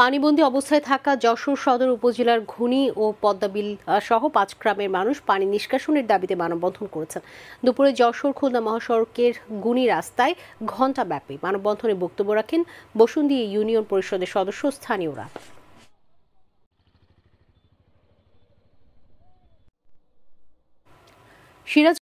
পানিবন্দী অবস্থায় থাকা যশোর সদর উপজেলার ঘুনি ও পদ্মাবিল সহ পাঁচ গ্রামের মানুষ পানি নিষ্কাশনের দাবিতে মানববন্ধন করেছেন দুপুরে যশোর খুলনা মহাসড়কের ঘুনি রাস্তায় ঘণ্টাব্যাপী মানববন্ধনে বক্তব্য রাখেন বসুন্ধী ইউনিয়ন পরিষদের সদস্য স্থানীয়রা সিরাজ